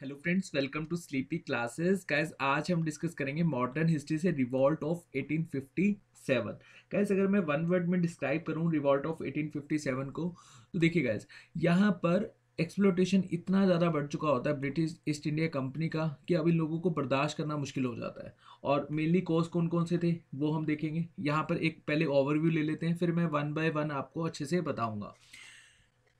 hello friends welcome to sleepy classes guys आज हम discuss करेंगे मॉडर्न हिस्ट्री से रिवॉल्ट ऑफ 1857 गाइज अगर मैं वन वर्ड में डिस्क्राइब करूं रिवॉल्ट ऑफ 1857 को तो देखिए गाइज यहाँ पर एक्सप्लोटेशन इतना ज़्यादा बढ़ चुका होता है ब्रिटिश ईस्ट इंडिया कंपनी का कि अब इन लोगों को बर्दाश्त करना मुश्किल हो जाता है और मेनली कोर्स कौन कौन से थे वो हम देखेंगे यहाँ पर एक पहले ओवरव्यू ले लेते हैं फिर मैं वन बाय वन आपको अच्छे से बताऊँगा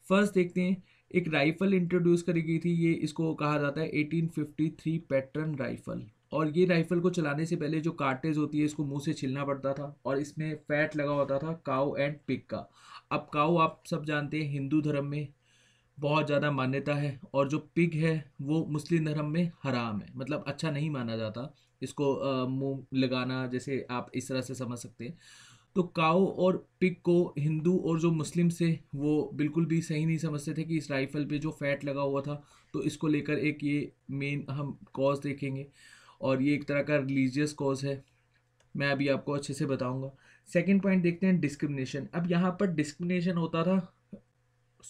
फर्स्ट देखते हैं एक राइफ़ल इंट्रोड्यूस करी गई थी ये इसको कहा जाता है 1853 पैटर्न राइफ़ल और ये राइफ़ल को चलाने से पहले जो कार्टेज होती है इसको मुंह से छिलना पड़ता था और इसमें फैट लगा होता था काऊ एंड पिग का अब काऊ आप सब जानते हैं हिंदू धर्म में बहुत ज़्यादा मान्यता है और जो पिग है वो मुस्लिम धर्म में हराम है मतलब अच्छा नहीं माना जाता इसको मुंह लगाना जैसे आप इस तरह से समझ सकते हैं तो काओ और पिक को हिंदू और जो मुस्लिम से वो बिल्कुल भी सही नहीं समझते थे कि इस राइफल पे जो फैट लगा हुआ था तो इसको लेकर एक ये मेन हम कॉज देखेंगे और ये एक तरह का रिलीजियस कॉज है मैं अभी आपको अच्छे से बताऊंगा सेकंड पॉइंट देखते हैं डिस्क्रिमिनेशन अब यहाँ पर डिस्क्रिमिनेशन होता था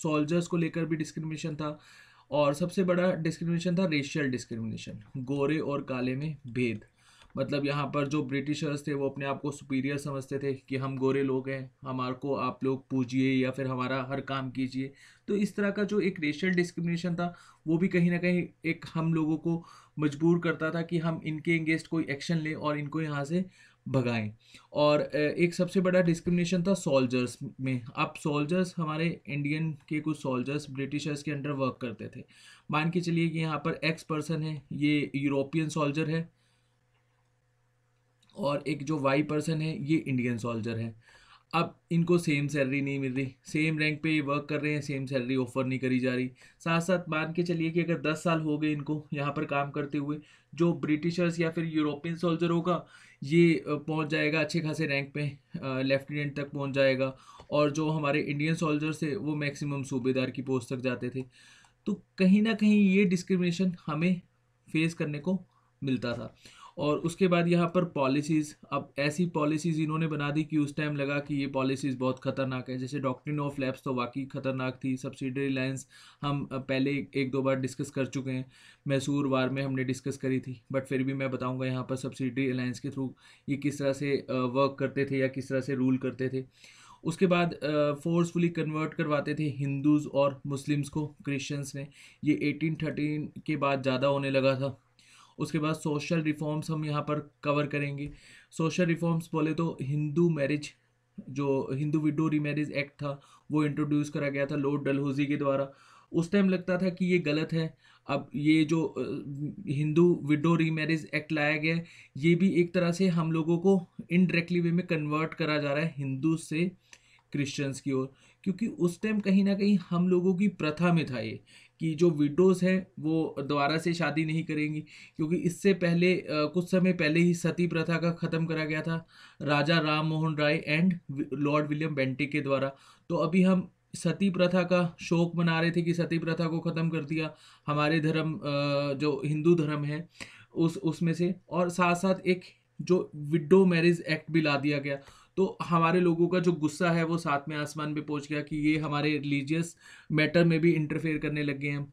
सोल्जर्स को लेकर भी डिस्क्रिमिनेशन था और सबसे बड़ा डिस्क्रिमिनेशन था रेशियल डिस्क्रिमिनेशन गोरे और काले में भेद मतलब यहाँ पर जो ब्रिटिशर्स थे वो अपने आप को सुपीरियर समझते थे कि हम गोरे लोग हैं हमारे को आप लोग पूजिए या फिर हमारा हर काम कीजिए तो इस तरह का जो एक रेशियल डिस्क्रिमिनेशन था वो भी कहीं ना कहीं एक हम लोगों को मजबूर करता था कि हम इनके अंगेंस्ट कोई एक्शन लें और इनको यहाँ से भगाएं और एक सबसे बड़ा डिस्क्रिमिनेशन था सोल्जर्स में अब सोल्जर्स हमारे इंडियन के कुछ सोल्जर्स ब्रिटिशर्स के अंडर वर्क करते थे मान के चलिए कि यहाँ पर एक्स पर्सन है ये यूरोपियन सोल्जर है और एक जो वाई पर्सन है ये इंडियन सोल्जर है अब इनको सेम सैलरी नहीं मिल रही सेम रैंक पे ये वर्क कर रहे हैं सेम सैलरी ऑफर नहीं करी जा रही साथ साथ मान के चलिए कि अगर दस साल हो गए इनको यहाँ पर काम करते हुए जो ब्रिटिशर्स या फिर यूरोपियन सोल्जर होगा ये पहुँच जाएगा अच्छे खासे रैंक पे लेफ्टिनेंट तक पहुँच जाएगा और जो हमारे इंडियन सोल्जर्स थे वो मैक्सिमम सूबेदार की पोस्ट तक जाते थे तो कहीं ना कहीं ये डिस्क्रिमिनेशन हमें फेस करने को मिलता था और उसके बाद यहाँ पर पॉलिसीज़ अब ऐसी पॉलिसीज़ इन्होंने बना दी कि उस टाइम लगा कि ये पॉलिसीज़ बहुत खतरनाक है जैसे डॉक्ट्रिन ऑफ लैब्स तो वाकई खतरनाक थी सब्सिडरी लाइन्स हम पहले एक दो बार डिस्कस कर चुके हैं मैसूर वार में हमने डिस्कस करी थी बट फिर भी मैं बताऊँगा यहाँ पर सब्सिडरी अलायंस के थ्रू ये किस तरह से वर्क करते थे या किस तरह से रूल करते थे उसके बाद फोर्सफुली कन्वर्ट करवाते थे हिंदूज़ और मुस्लिम्स को क्रिश्चियंस ने ये 1813 के बाद ज़्यादा होने लगा था उसके बाद सोशल रिफॉर्म्स हम यहाँ पर कवर करेंगे सोशल रिफॉर्म्स बोले तो हिंदू मैरिज जो हिंदू विडो रीमैरिज एक्ट था वो इंट्रोड्यूस करा गया था लॉर्ड डलहौजी के द्वारा उस टाइम लगता था कि ये गलत है अब ये जो हिंदू विडो रीमैरिज एक्ट लाया गया है ये भी एक तरह से हम लोगों को इनडायरेक्टली वे में कन्वर्ट करा जा रहा है हिंदू से क्रिश्चियंस की ओर क्योंकि उस टाइम कहीं ना कहीं हम लोगों की प्रथा में था ये कि जो विडोज़ हैं वो दोबारा से शादी नहीं करेंगी क्योंकि इससे पहले कुछ समय पहले ही सती प्रथा का ख़त्म करा गया था Raja Ram Mohan Roy and lord William Bentinck के द्वारा तो अभी हम सती प्रथा का शोक मना रहे थे कि सती प्रथा को ख़त्म कर दिया हमारे धर्म जो हिंदू धर्म है उस उसमें से और साथ साथ एक जो विडो मैरिज एक्ट भी ला दिया गया तो हमारे लोगों का जो गुस्सा है वो साथ में आसमान पे पहुंच गया कि ये हमारे रिलीजियस मैटर में भी इंटरफेयर करने लग गए हैं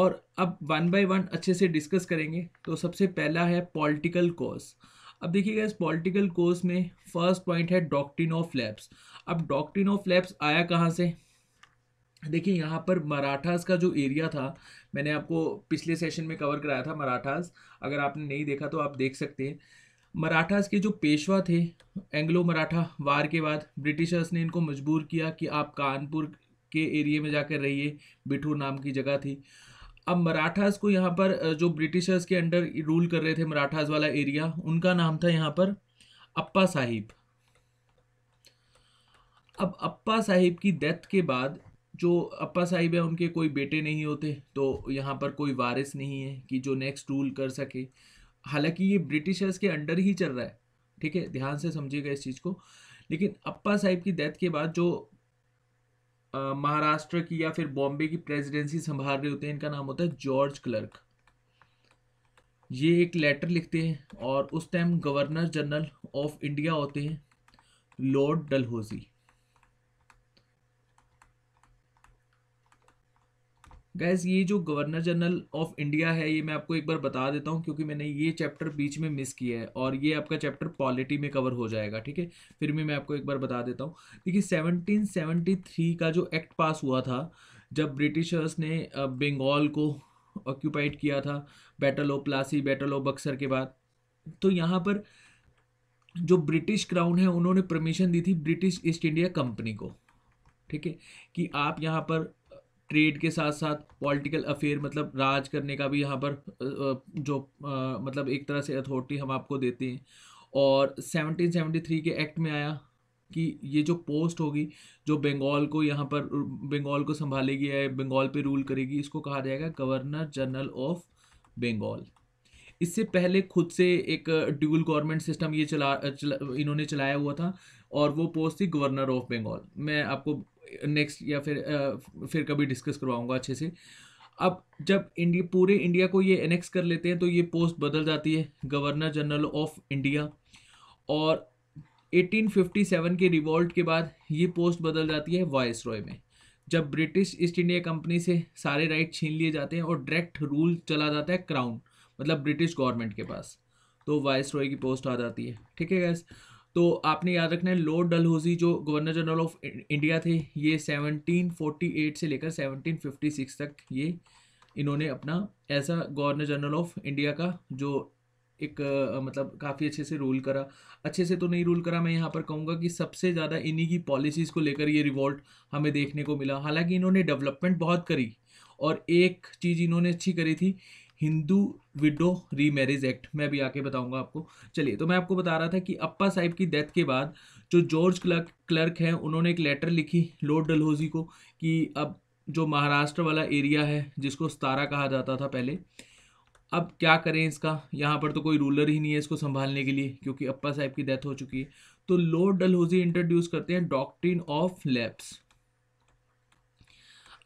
और अब वन बाय वन अच्छे से डिस्कस करेंगे तो सबसे पहला है पॉलिटिकल कोर्स अब देखिएगा इस पॉलिटिकल कोर्स में फर्स्ट पॉइंट है डॉक्टिन ऑफ लैब्स अब डॉक्टिन ऑफ लैब्स आया कहाँ से देखिए यहाँ पर मराठास का जो एरिया था मैंने आपको पिछले सेशन में कवर कराया था मराठास अगर आपने नहीं देखा तो आप देख सकते हैं मराठास के जो पेशवा थे एंग्लो मराठा वार के बाद ब्रिटिशर्स ने इनको मजबूर किया कि आप कानपुर के एरिए में जाकर रहिए बिठूर नाम की जगह थी अब मराठास को यहाँ पर जो ब्रिटिशर्स के अंडर रूल कर रहे थे मराठास वाला एरिया उनका नाम था यहाँ पर अप्पा साहिब अब अप्पा साहिब की डेथ के बाद जो अप्पा साहिब है उनके कोई बेटे नहीं होते तो यहाँ पर कोई वारिस नहीं है कि जो नेक्स्ट रूल कर सके हालांकि ये ब्रिटिशर्स के अंडर ही चल रहा है ठीक है ध्यान से समझिएगा इस चीज़ को लेकिन अप्पा साहिब की डेथ के बाद जो महाराष्ट्र की या फिर बॉम्बे की प्रेसिडेंसी संभाल रहे होते हैं इनका नाम होता है जॉर्ज क्लर्क ये एक लेटर लिखते हैं और उस time governor general of India होते हैं लॉर्ड डलहोजी गैस ये जो गवर्नर जनरल ऑफ इंडिया है ये मैं आपको एक बार बता देता हूँ क्योंकि मैंने ये चैप्टर बीच में मिस किया है और ये आपका चैप्टर पॉलिटी में कवर हो जाएगा ठीक है फिर भी मैं आपको एक बार बता देता हूँ देखिए 1773 का जो एक्ट पास हुआ था जब ब्रिटिशर्स ने बंगाल को ऑक्यूपाइड किया था battle of Plassey battle of Buxar के बाद तो यहाँ पर जो ब्रिटिश क्राउन है उन्होंने परमिशन दी थी ब्रिटिश ईस्ट इंडिया कंपनी को ठीक है कि आप यहाँ पर ट्रेड के साथ साथ पॉलिटिकल अफेयर मतलब राज करने का भी यहाँ पर जो मतलब एक तरह से अथॉरिटी हम आपको देते हैं और 1773 के एक्ट में आया कि ये जो पोस्ट होगी जो बंगाल को यहाँ पर बंगाल को संभालेगी या बंगाल पे रूल करेगी इसको कहा जाएगा गवर्नर जनरल ऑफ बंगाल इससे पहले खुद से एक ड्यूल गवर्नमेंट सिस्टम ये चला, चला इन्होंने चलाया हुआ था और वो पोस्ट थी गवर्नर ऑफ बंगाल मैं आपको नेक्स्ट या फिर आ, फिर कभी डिस्कस करवाऊंगा अच्छे से अब जब इंडिया पूरे इंडिया को ये एनेक्स कर लेते हैं तो ये पोस्ट बदल जाती है गवर्नर जनरल ऑफ इंडिया और 1857 के रिवॉल्ट के बाद ये पोस्ट बदल जाती है वाइस रॉय में जब ब्रिटिश ईस्ट इंडिया कंपनी से सारे राइट छीन लिए जाते हैं और डायरेक्ट रूल चला जाता है क्राउन मतलब ब्रिटिश गवर्नमेंट के पास तो वाइस रॉय की पोस्ट आ जाती है ठीक है गैस तो आपने याद रखना है लॉर्ड डलहौजी जो गवर्नर जनरल ऑफ इंडिया थे ये 1748 से लेकर 1756 तक ये इन्होंने अपना ऐसा गवर्नर जनरल ऑफ इंडिया का जो एक मतलब काफ़ी अच्छे से रूल करा अच्छे से तो नहीं रूल करा मैं यहाँ पर कहूँगा कि सबसे ज़्यादा इन्हीं की पॉलिसीज़ को लेकर ये रिवॉल्ट हमें देखने को मिला हालांकि इन्होंने डेवलपमेंट बहुत करी और एक चीज़ इन्होंने अच्छी करी थी हिंदू विडो रीमैरिज एक्ट मैं अभी आके बताऊंगा आपको चलिए तो मैं आपको बता रहा था कि अप्पा साहिब की डेथ के बाद जो जॉर्ज क्लर्क क्लर्क हैं उन्होंने एक लेटर लिखी लॉर्ड डलहौजी को कि अब जो महाराष्ट्र वाला एरिया है जिसको सतारा कहा जाता था पहले अब क्या करें इसका यहाँ पर तो कोई रूलर ही नहीं है इसको संभालने के लिए क्योंकि अप्पा साहिब की डेथ हो चुकी है तो लॉर्ड डलहौजी इंट्रोड्यूस करते हैं डॉक्ट्रिन ऑफ लैप्स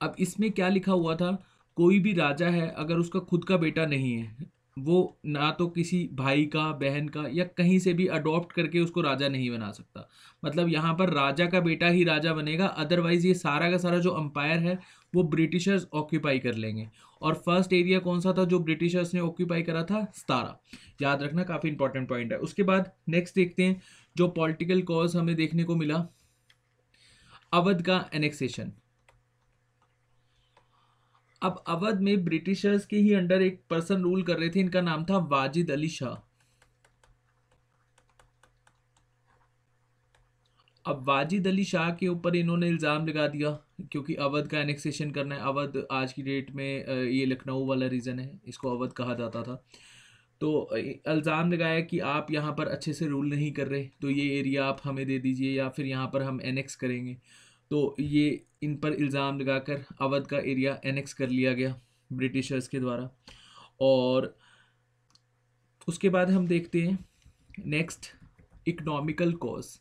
अब इसमें क्या लिखा हुआ था कोई भी राजा है अगर उसका खुद का बेटा नहीं है वो ना तो किसी भाई का बहन का या कहीं से भी अडॉप्ट करके उसको राजा नहीं बना सकता मतलब यहाँ पर राजा का बेटा ही राजा बनेगा अदरवाइज़ ये सारा का सारा जो अम्पायर है वो ब्रिटिशर्स ऑक्यूपाई कर लेंगे और फर्स्ट एरिया कौन सा था जो ब्रिटिशर्स ने ऑक्यूपाई करा था सतारा याद रखना काफ़ी इंपॉर्टेंट पॉइंट है उसके बाद नेक्स्ट देखते हैं जो पॉलिटिकल कॉज हमें देखने को मिला अवध का एनेक्सेशन अब अवध में ब्रिटिशर्स के ही अंडर एक पर्सन रूल कर रहे थे इनका नाम था वाजिद अली शाह अब वाजिद अली शाह के ऊपर इन्होंने इल्ज़ाम लगा दिया क्योंकि अवध का एनेक्सेशन करना है अवध आज की डेट में ये लखनऊ वाला रीज़न है इसको अवध कहा जाता था तो इल्ज़ाम लगाया कि आप यहाँ पर अच्छे से रूल नहीं कर रहे तो ये एरिया आप हमें दे दीजिए या फिर यहाँ पर हम एनेक्स करेंगे तो ये इन पर इल्ज़ाम लगाकर अवध का एरिया एनेक्स कर लिया गया ब्रिटिशर्स के द्वारा और उसके बाद हम देखते हैं नेक्स्ट इकनॉमिकल कोर्स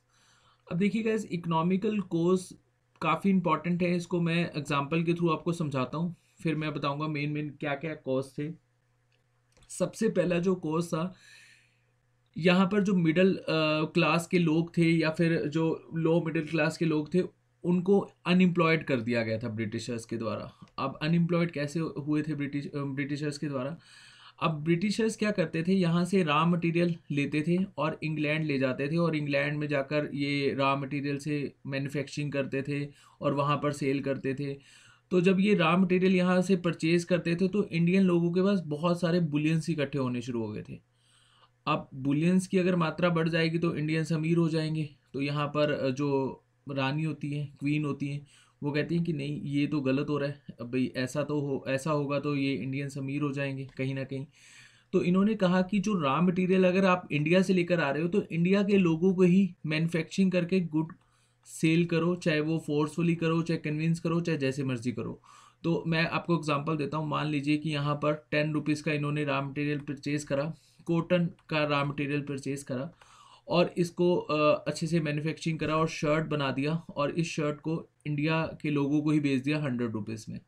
अब देखिएगा इस इकनॉमिकल कोर्स काफ़ी इंपॉर्टेंट है इसको मैं एग्जाम्पल के थ्रू आपको समझाता हूँ फिर मैं बताऊँगा मेन मेन क्या क्या कोस थे सबसे पहला जो कोर्स था यहाँ पर जो मिडिल क्लास के लोग थे या फिर जो लो मिडिल क्लास के लोग थे उनको अनएम्प्लॉयड कर दिया गया था ब्रिटिशर्स के द्वारा अब अनएम्प्लॉयड कैसे हुए थे ब्रिटिश ब्रिटिशर्स के द्वारा अब ब्रिटिशर्स क्या करते थे यहाँ से रॉ मटेरियल लेते थे और इंग्लैंड ले जाते थे और इंग्लैंड में जाकर ये रॉ मटेरियल से मैन्युफैक्चरिंग करते थे और वहाँ पर सेल करते थे तो जब ये रॉ मटेरियल यहाँ से परचेज करते थे तो इंडियन लोगों के पास बहुत सारे बुलियंस इकट्ठे होने शुरू हो गए थे अब बुलियंस की अगर मात्रा बढ़ जाएगी तो इंडियंस अमीर हो जाएंगे तो यहाँ पर जो रानी होती हैं क्वीन होती हैं वो कहती हैं कि नहीं ये तो गलत हो रहा है भाई ऐसा तो हो ऐसा होगा तो ये इंडियंस अमीर हो जाएंगे कहीं ना कहीं तो इन्होंने कहा कि जो रॉ मटेरियल अगर आप इंडिया से लेकर आ रहे हो तो इंडिया के लोगों को ही मैन्युफैक्चरिंग करके गुड सेल करो चाहे वो फोर्सफुली करो चाहे कन्विंस करो चाहे जैसे मर्जी करो तो मैं आपको एग्जांपल देता हूँ मान लीजिए कि यहाँ पर टेन रुपीज़ का इन्होंने रॉ मटेरियल परचेज़ करा कॉटन का रॉ मटेरियल परचेज़ करा और इसको अच्छे से मैन्युफैक्चरिंग करा और शर्ट बना दिया और इस शर्ट को इंडिया के लोगों को ही बेच दिया हंड्रेड रुपीज़ में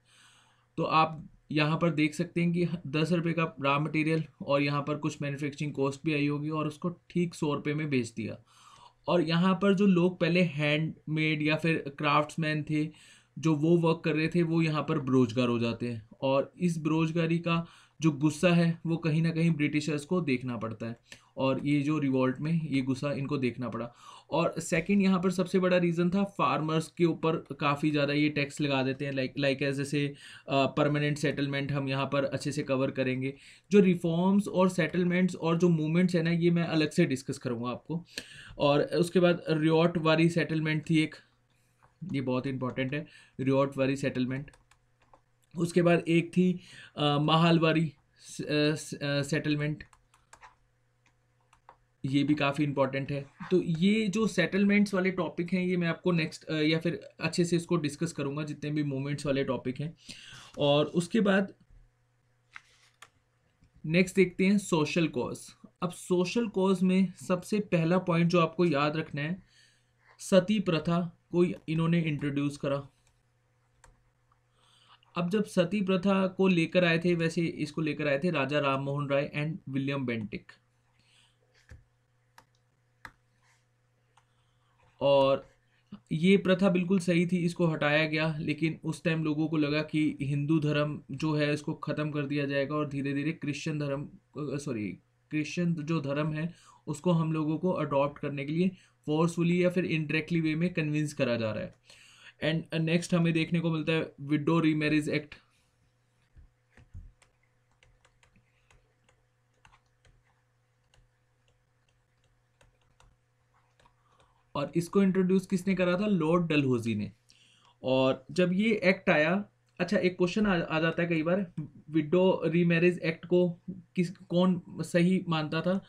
तो आप यहाँ पर देख सकते हैं कि दस रुपये का रॉ मटेरियल और यहाँ पर कुछ मैन्युफैक्चरिंग कॉस्ट भी आई होगी और उसको ठीक सौ रुपये में बेच दिया और यहाँ पर जो लोग पहले हैंडमेड या फिर क्राफ्ट्समैन थे जो वो वर्क कर रहे थे वो यहाँ पर बेरोजगार हो जाते हैं और इस बेरोजगारी का जो गुस्सा है वो कहीं ना कहीं ब्रिटिशर्स को देखना पड़ता है और ये जो रिवॉल्ट में ये गुस्सा इनको देखना पड़ा और सेकंड यहाँ पर सबसे बड़ा रीज़न था फार्मर्स के ऊपर काफ़ी ज़्यादा ये टैक्स लगा देते हैं लाइक लाइक एज जैसे परमानेंट सेटलमेंट हम यहाँ पर अच्छे से कवर करेंगे जो रिफॉर्म्स और सेटलमेंट्स और जो मूवमेंट्स हैं ना ये मैं अलग से डिस्कस करूँगा आपको और उसके बाद रिओट वाली सेटलमेंट थी एक ये बहुत इंपॉर्टेंट है रिवॉट वाली सेटलमेंट उसके बाद एक थी माहलवारी सेटलमेंट ये भी काफ़ी इंपॉर्टेंट है तो ये जो सेटलमेंट्स वाले टॉपिक हैं ये मैं आपको नेक्स्ट या फिर अच्छे से इसको डिस्कस करूँगा जितने भी मोमेंट्स वाले टॉपिक हैं और उसके बाद नेक्स्ट देखते हैं सोशल कॉज अब सोशल कॉज में सबसे पहला पॉइंट जो आपको याद रखना है सती प्रथा को इन्होंने इंट्रोड्यूस करा अब जब सती प्रथा को लेकर आए थे वैसे इसको लेकर आए थे Raja Ram Mohan Roy and William Bentinck और ये प्रथा बिल्कुल सही थी इसको हटाया गया लेकिन उस टाइम लोगों को लगा कि हिंदू धर्म जो है इसको ख़त्म कर दिया जाएगा और धीरे धीरे क्रिश्चियन धर्म सॉरी क्रिश्चियन जो धर्म है उसको हम लोगों को अडॉप्ट करने के लिए फोर्सफुली या फिर इनडायरेक्टली वे में कन्विंस करा जा रहा है एंड नेक्स्ट uh, हमें देखने को मिलता है विडो रीमेरिज एक्ट और इसको इंट्रोड्यूस किसने करा था लॉर्ड डलहोजी ने और जब ये एक्ट आया अच्छा एक क्वेश्चन आ, आ जाता है कई बार विडो रीमैरिज एक्ट को किस कौन सही मानता था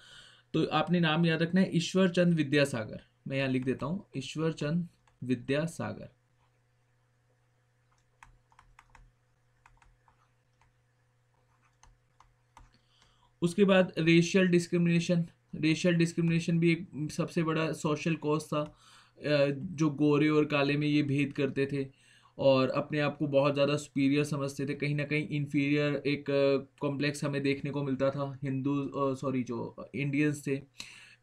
तो आपने नाम याद रखना है ईश्वर चंद विद्यासागर मैं यहाँ लिख देता हूँ ईश्वर चंद विद्यासागर उसके बाद रेशियल डिस्क्रिमिनेशन रेशियल डिस्क्रिमिनेशन भी एक सबसे बड़ा सोशल कॉज था जो गोरे और काले में ये भेद करते थे और अपने आप को बहुत ज़्यादा सुपीरियर समझते थे कहीं ना कहीं इन्फीरियर एक कॉम्प्लेक्स हमें देखने को मिलता था हिंदू सॉरी जो इंडियंस थे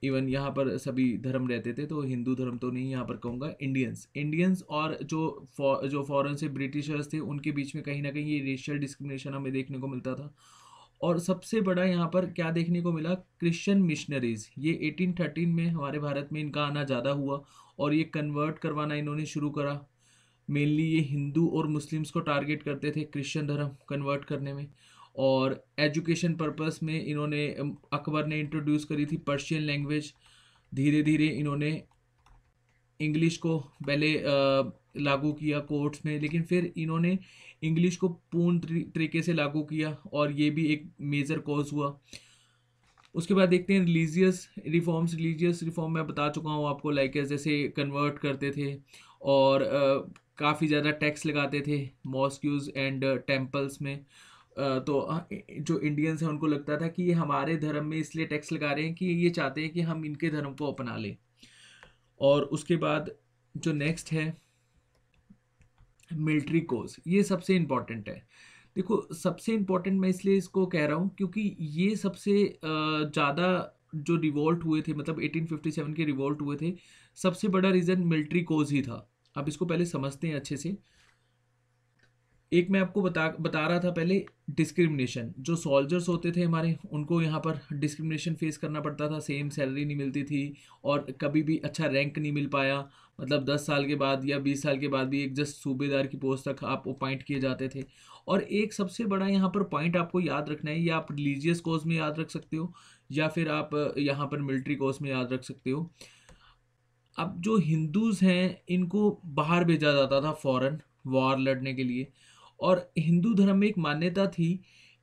इवन यहाँ पर सभी धर्म रहते थे तो हिंदू धर्म तो नहीं यहाँ पर कहूँगा इंडियंस इंडियंस और जो फॉ जो फॉरेन से ब्रिटिशर्स थे उनके बीच में कहीं ना कहीं ये रेशियल डिस्क्रिमिनेशन हमें देखने को मिलता था और सबसे बड़ा यहाँ पर क्या देखने को मिला क्रिश्चियन मिशनरीज ये 1813 में हमारे भारत में इनका आना ज़्यादा हुआ और ये कन्वर्ट करवाना इन्होंने शुरू करा मेनली ये हिंदू और मुस्लिम्स को टारगेट करते थे क्रिश्चियन धर्म कन्वर्ट करने में और एजुकेशन पर्पस में इन्होंने अकबर ने इंट्रोड्यूस करी थी पर्शियन लैंग्वेज धीरे धीरे इन्होंने इंग्लिश को पहले लागू किया कोर्ट्स में लेकिन फिर इन्होंने इंग्लिश को पूर्ण तरीके से लागू किया और ये भी एक मेजर कॉज हुआ उसके बाद देखते हैं रिलीजियस रिफॉर्म्स रिलीजियस रिफॉर्म मैं बता चुका हूँ आपको लाइक जैसे कन्वर्ट करते थे और काफ़ी ज़्यादा टैक्स लगाते थे मॉस्क्यूज़ एंड टेम्पल्स में तो जो इंडियंस हैं उनको लगता था कि ये हमारे धर्म में इसलिए टैक्स लगा रहे हैं कि ये चाहते हैं कि हम इनके धर्म को अपना लें और उसके बाद जो नेक्स्ट है मिलिट्री कोज ये सबसे इम्पॉर्टेंट है देखो सबसे इम्पॉर्टेंट मैं इसलिए इसको कह रहा हूँ क्योंकि ये सबसे ज़्यादा जो रिवॉल्ट हुए थे मतलब 1857 के रिवॉल्ट हुए थे सबसे बड़ा रीज़न मिलिट्री कोज ही था आप इसको पहले समझते हैं अच्छे से एक मैं आपको बता बता रहा था पहले डिस्क्रिमिनेशन जो सॉल्जर्स होते थे हमारे उनको यहाँ पर डिस्क्रिमिनेशन फेस करना पड़ता था सेम सैलरी नहीं मिलती थी और कभी भी अच्छा रैंक नहीं मिल पाया मतलब दस साल के बाद या बीस साल के बाद भी एक जस्ट सूबेदार की पोस्ट तक आप अपॉइंट किए जाते थे और एक सबसे बड़ा यहाँ पर पॉइंट आपको याद रखना है या आप रिलीजियस कोर्स में याद रख सकते हो या फिर आप यहाँ पर मिलिट्री कोर्स में याद रख सकते हो अब जो हिंदूज़ हैं इनको बाहर भेजा जाता था फ़ौरन वॉर लड़ने के लिए और हिंदू धर्म में एक मान्यता थी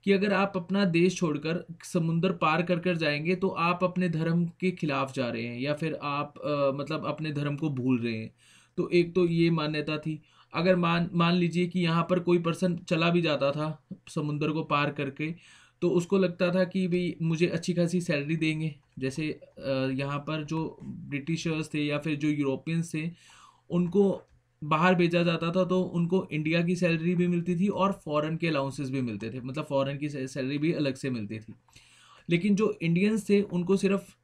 कि अगर आप अपना देश छोड़कर समुंदर पार कर कर जाएंगे तो आप अपने धर्म के खिलाफ जा रहे हैं या फिर आप आ, मतलब अपने धर्म को भूल रहे हैं तो एक तो ये मान्यता थी अगर मान मान लीजिए कि यहाँ पर कोई पर्सन चला भी जाता था समुंदर को पार करके तो उसको लगता था कि भाई मुझे अच्छी खासी सैलरी देंगे जैसे यहाँ पर जो ब्रिटिशर्स थे या फिर जो यूरोपियंस थे उनको बाहर भेजा जाता था तो उनको इंडिया की सैलरी भी मिलती थी और फॉरेन के अलाउंसेस भी मिलते थे मतलब फॉरेन की सैलरी भी अलग से मिलती थी लेकिन जो इंडियंस थे उनको सिर्फ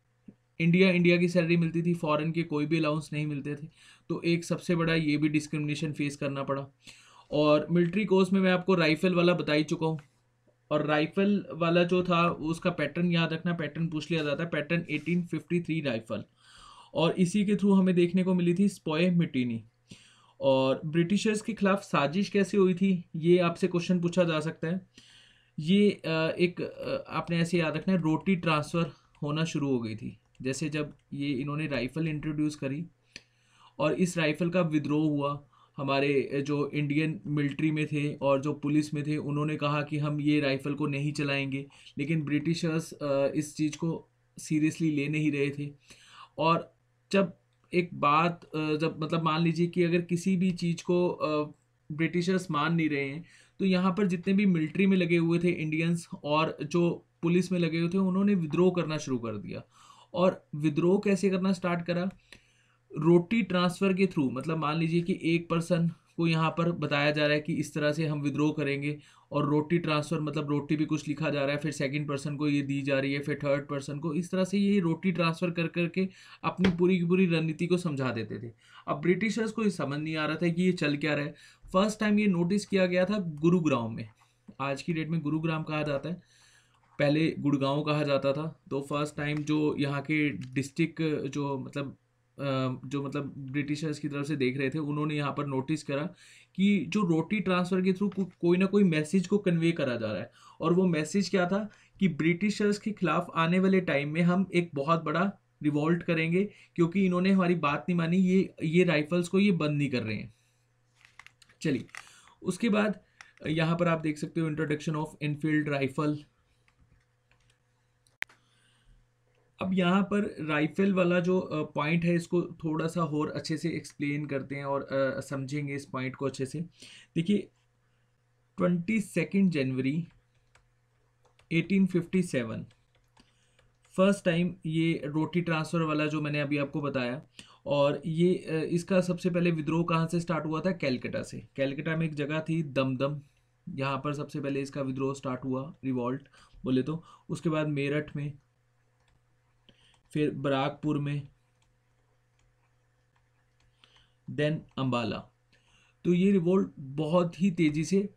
इंडिया इंडिया की सैलरी मिलती थी फॉरेन के कोई भी अलाउंस नहीं मिलते थे तो एक सबसे बड़ा ये भी डिस्क्रिमिनेशन फेस करना पड़ा और मिलिट्री कोर्स में मैं आपको राइफल वाला बता ही चुका हूँ और राइफल वाला जो था उसका पैटर्न याद रखना पैटर्न पूछ लिया जाता है पैटर्न 1853 राइफल और इसी के थ्रू हमें देखने को मिली थी स्पोए मिटिनी और ब्रिटिशर्स के खिलाफ साजिश कैसे हुई थी ये आपसे क्वेश्चन पूछा जा सकता है ये एक आपने ऐसे याद रखना है रोटी ट्रांसफ़र होना शुरू हो गई थी जैसे जब ये इन्होंने राइफ़ल इंट्रोड्यूस करी और इस राइफ़ल का विद्रोह हुआ हमारे जो इंडियन मिलिट्री में थे और जो पुलिस में थे उन्होंने कहा कि हम ये राइफ़ल को नहीं चलाएंगे लेकिन ब्रिटिशर्स इस चीज़ को सीरियसली ले नहीं रहे थे और जब एक बात जब मतलब मान लीजिए कि अगर किसी भी चीज़ को ब्रिटिशर्स मान नहीं रहे हैं तो यहाँ पर जितने भी मिलिट्री में लगे हुए थे इंडियंस और जो पुलिस में लगे हुए थे उन्होंने विद्रोह करना शुरू कर दिया और विद्रोह कैसे करना स्टार्ट करा रोटी ट्रांसफ़र के थ्रू मतलब मान लीजिए कि एक पर्सन को यहाँ पर बताया जा रहा है कि इस तरह से हम विद्रोह करेंगे और रोटी ट्रांसफ़र मतलब रोटी भी कुछ लिखा जा रहा है फिर सेकंड पर्सन को ये दी जा रही है फिर थर्ड पर्सन को इस तरह से ये रोटी ट्रांसफ़र कर करके अपनी पूरी की पूरी रणनीति को समझा देते थे अब ब्रिटिशर्स को ये समझ नहीं आ रहा था कि ये चल क्या रहा है फर्स्ट टाइम ये नोटिस किया गया था गुरुग्राम में आज की डेट में गुरुग्राम कहा जाता है पहले गुड़गांव कहा जाता था तो फर्स्ट टाइम जो यहाँ के डिस्ट्रिक्ट जो मतलब जो मतलब ब्रिटिशर्स की तरफ से देख रहे थे उन्होंने यहाँ पर नोटिस करा कि जो रोटी ट्रांसफ़र के थ्रू को, कोई ना कोई मैसेज को कन्वे करा जा रहा है और वो मैसेज क्या था कि ब्रिटिशर्स के खिलाफ आने वाले टाइम में हम एक बहुत बड़ा रिवॉल्ट करेंगे क्योंकि इन्होंने हमारी बात नहीं मानी ये ये राइफल्स को ये बंद नहीं कर रहे हैं चलिए उसके बाद यहाँ पर आप देख सकते हो इंट्रोडक्शन ऑफ इनफील्ड राइफल अब यहाँ पर राइफल वाला जो पॉइंट है इसको थोड़ा सा और अच्छे से एक्सप्लेन करते हैं और समझेंगे इस पॉइंट को अच्छे से देखिए twenty second January 1857 first time ये रोटी ट्रांसफ़र वाला जो मैंने अभी आपको बताया और ये इसका सबसे पहले विद्रोह कहाँ से स्टार्ट हुआ था कैलकटा से कैलकटा में एक जगह थी दमदम यहाँ पर सबसे पहले इसका विद्रोह स्टार्ट हुआ रिवॉल्ट बोले तो उसके बाद मेरठ में फिर बराकपुर में देन अम्बाला तो ये रिवोल्ट बहुत ही तेज़ी से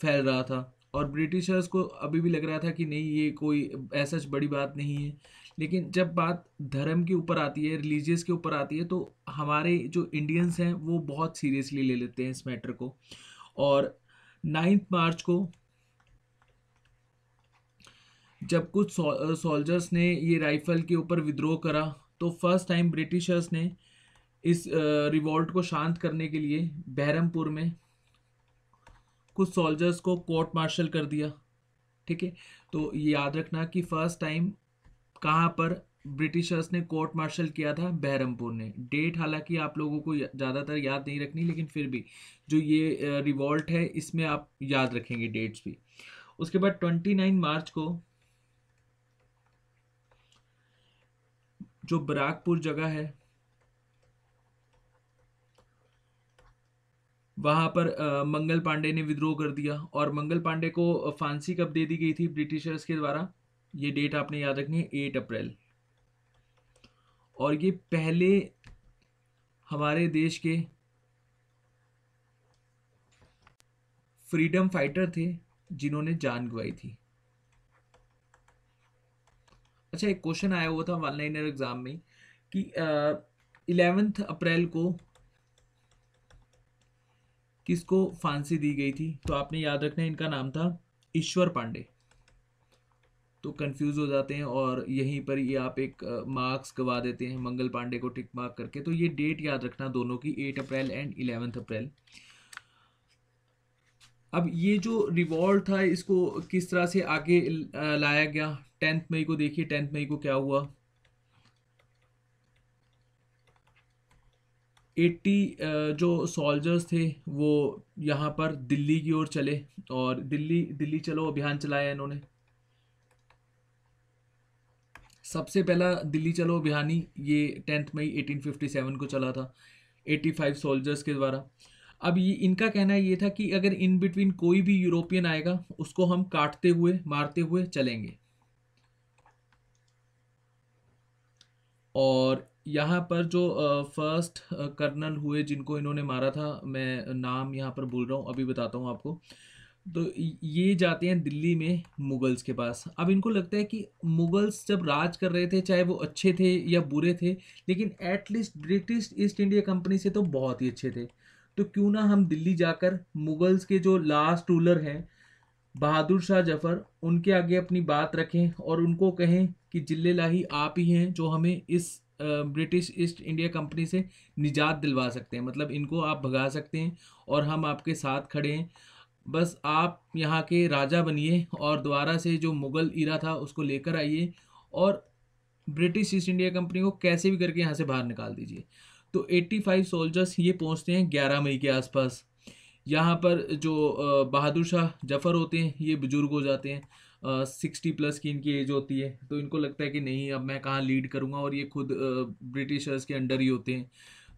फैल रहा था और ब्रिटिशर्स को अभी भी लग रहा था कि नहीं ये कोई ऐसा बड़ी बात नहीं है लेकिन जब बात धर्म के ऊपर आती है रिलीजियस के ऊपर आती है तो हमारे जो इंडियंस हैं वो बहुत सीरियसली ले लेते हैं इस मैटर को और नाइन्थ मार्च को जब कुछ सोल्जर्स ने ये राइफल के ऊपर विद्रोह करा तो फर्स्ट टाइम ब्रिटिशर्स ने इस रिवॉल्ट को शांत करने के लिए बहरमपुर में कुछ सोल्जर्स को कोर्ट मार्शल कर दिया ठीक है तो ये याद रखना कि फर्स्ट टाइम कहाँ पर ब्रिटिशर्स ने कोर्ट मार्शल किया था बहरमपुर ने डेट हालांकि आप लोगों को ज़्यादातर याद नहीं रखनी लेकिन फिर भी जो ये रिवॉल्ट है इसमें आप याद रखेंगे डेट्स भी उसके बाद ट्वेंटी नाइन मार्च को जो बराकपुर जगह है वहां पर मंगल पांडे ने विद्रोह कर दिया और मंगल पांडे को फांसी कब दे दी गई थी ब्रिटिशर्स के द्वारा ये डेट आपने याद रखनी है एट अप्रैल और ये पहले हमारे देश के फ्रीडम फाइटर थे जिन्होंने जान गवाई थी अच्छा एक क्वेश्चन आया हुआ था वन लाइनर एग्जाम में कि इलेवेंथ अप्रैल को किसको फांसी दी गई थी तो आपने याद रखना इनका नाम था ईश्वर पांडे तो कंफ्यूज हो जाते हैं और यहीं पर ये आप एक मार्क्स गवा देते हैं मंगल पांडे को टिक मार्क करके तो ये डेट याद रखना दोनों की eight April and eleventh April अब ये जो रिवॉल्ट था इसको किस तरह से आगे लाया गया टेंथ मई को देखिए टेंथ मई को क्या हुआ एट्टी जो सॉल्जर्स थे वो यहाँ पर दिल्ली की ओर चले और दिल्ली दिल्ली चलो अभियान चलाया इन्होंने सबसे पहला दिल्ली चलो अभियान ही ये टेंथ मई 1857 को चला था 85 सोल्जर्स के द्वारा अब ये इनका कहना ये था कि अगर इन बिटवीन कोई भी यूरोपियन आएगा उसको हम काटते हुए मारते हुए चलेंगे और यहाँ पर जो फर्स्ट कर्नल हुए जिनको इन्होंने मारा था मैं नाम यहाँ पर बोल रहा हूँ अभी बताता हूँ आपको तो ये जाते हैं दिल्ली में मुगल्स के पास अब इनको लगता है कि मुगल्स जब राज कर रहे थे चाहे वो अच्छे थे या बुरे थे लेकिन at least British East India Company से तो बहुत ही अच्छे थे तो क्यों ना हम दिल्ली जाकर मुगल्स के जो लास्ट रूलर हैं बहादुर शाह जफर उनके आगे अपनी बात रखें और उनको कहें कि जिले लाही आप ही हैं जो हमें इस ब्रिटिश ईस्ट इंडिया कंपनी से निजात दिलवा सकते हैं मतलब इनको आप भगा सकते हैं और हम आपके साथ खड़े हैं बस आप यहाँ के राजा बनिए और दोबारा से जो मुग़ल ईरा था उसको लेकर आइए और ब्रिटिश ईस्ट इंडिया कंपनी को कैसे भी करके यहाँ से बाहर निकाल दीजिए तो 85 सोल्जर्स ये पहुंचते हैं 11 मई के आसपास यहाँ पर जो बहादुर शाह जफ़र होते हैं ये बुज़ुर्ग हो जाते हैं सिक्सटी प्लस की इनकी एज होती है तो इनको लगता है कि नहीं अब मैं कहाँ लीड करूँगा और ये खुद ब्रिटिशर्स के अंडर ही होते हैं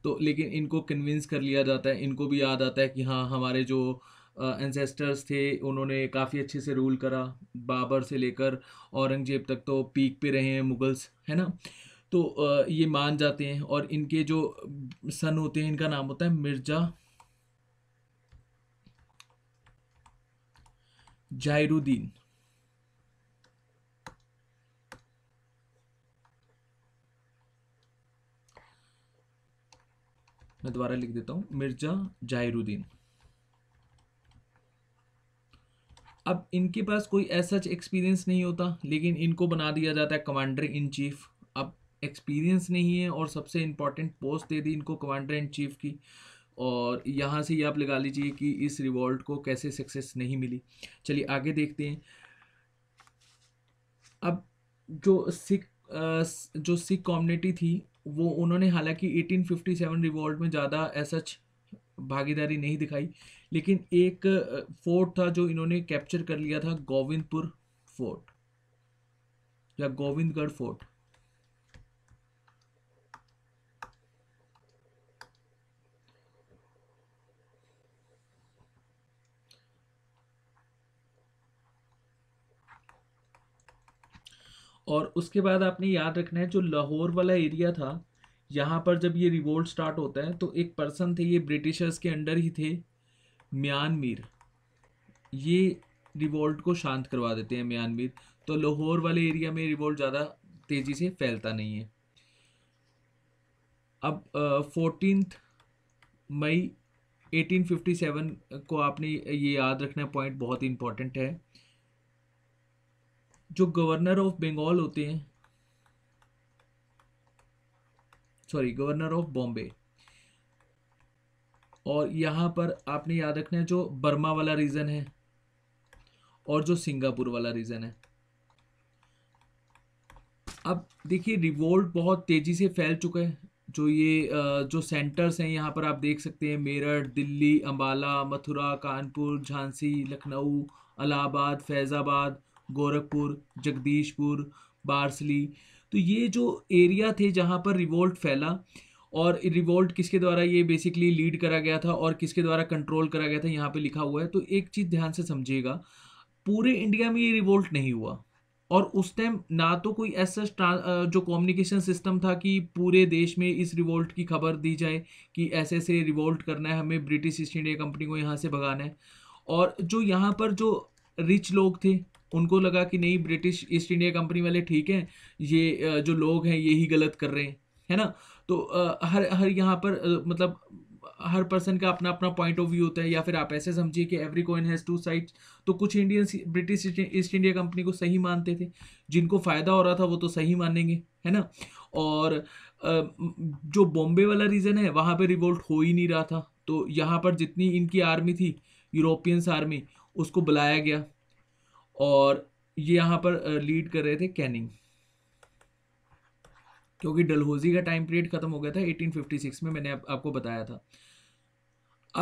तो लेकिन इनको कन्विंस कर लिया जाता है इनको भी याद आता है कि हाँ हमारे जो एंसेस्टर्स थे उन्होंने काफ़ी अच्छे से रूल करा बाबर से लेकर औरंगजेब तक तो पीक पे रहे हैं मुगल्स है ना तो ये मान जाते हैं और इनके जो सन होते हैं इनका नाम होता है मिर्जा जायरुद्दीन मैं दोबारा लिख देता हूं मिर्जा जायरुद्दीन अब इनके पास कोई ऐसा एक्सपीरियंस नहीं होता लेकिन इनको बना दिया जाता है कमांडर इन चीफ एक्सपीरियंस नहीं है और सबसे इम्पॉर्टेंट पोस्ट दे दी इनको कमांडर इन चीफ की और यहाँ से ये आप लगा लीजिए कि इस रिवॉल्ट को कैसे सक्सेस नहीं मिली चलिए आगे देखते हैं अब जो सिख जो सिख कम्युनिटी थी वो उन्होंने हालांकि 1857 रिवॉल्ट में ज़्यादा ऐसा भागीदारी नहीं दिखाई लेकिन एक फोर्ट था जो इन्होंने कैप्चर कर लिया था गोविंदपुर फोर्ट या गोविंदगढ़ फोर्ट और उसके बाद आपने याद रखना है जो लाहौर वाला एरिया था यहाँ पर जब ये रिवोल्ट स्टार्ट होता है तो एक पर्सन थे ये ब्रिटिशर्स के अंडर ही थे मीर ये रिवोल्ट को शांत करवा देते हैं मीर तो लाहौर वाले एरिया में रिवोल्ट ज़्यादा तेज़ी से फैलता नहीं है अब फोर्टीन मई 1857 को आपने ये याद रखना पॉइंट बहुत ही इंपॉर्टेंट है जो गवर्नर ऑफ बंगाल होते हैं सॉरी गवर्नर ऑफ बॉम्बे और यहां पर आपने याद रखना है जो बर्मा वाला रीजन है और जो सिंगापुर वाला रीजन है अब देखिए रिवोल्ट बहुत तेज़ी से फैल चुका है जो ये जो सेंटर्स हैं यहाँ पर आप देख सकते हैं मेरठ दिल्ली अम्बाला मथुरा कानपुर झांसी लखनऊ अलाहाबाद फैज़ाबाद गोरखपुर जगदीशपुर बारसली तो ये जो एरिया थे जहाँ पर रिवोल्ट फैला और रिवोल्ट किसके द्वारा ये बेसिकली लीड करा गया था और किसके द्वारा कंट्रोल करा गया था यहाँ पे लिखा हुआ है तो एक चीज़ ध्यान से समझिएगा पूरे इंडिया में ये रिवोल्ट नहीं हुआ और उस टाइम ना तो कोई ऐसा जो कम्युनिकेशन सिस्टम था कि पूरे देश में इस रिवोल्ट की खबर दी जाए कि ऐसे ऐसे रिवोल्ट करना है हमें ब्रिटिश ईस्ट इंडिया कंपनी को यहाँ से भगाना है और जो यहाँ पर जो रिच लोग थे उनको लगा कि नहीं ब्रिटिश ईस्ट इंडिया कंपनी वाले ठीक हैं ये जो लोग हैं ये ही गलत कर रहे हैं है ना तो हर हर यहाँ पर मतलब हर पर्सन का अपना अपना पॉइंट ऑफ व्यू होता है या फिर आप ऐसे समझिए कि every coin has two sides तो कुछ Indians British East India Company को सही मानते थे जिनको फ़ायदा हो रहा था वो तो सही मानेंगे है ना और जो बॉम्बे वाला रीज़न है वहाँ पर रिवोल्ट हो ही नहीं रहा था तो यहाँ पर जितनी इनकी आर्मी थी यूरोपियंस आर्मी उसको बुलाया गया और ये यहाँ पर लीड कर रहे थे कैनिंग क्योंकि डलहोजी का टाइम पीरियड ख़त्म हो गया था 1856 में मैंने आप, आपको बताया था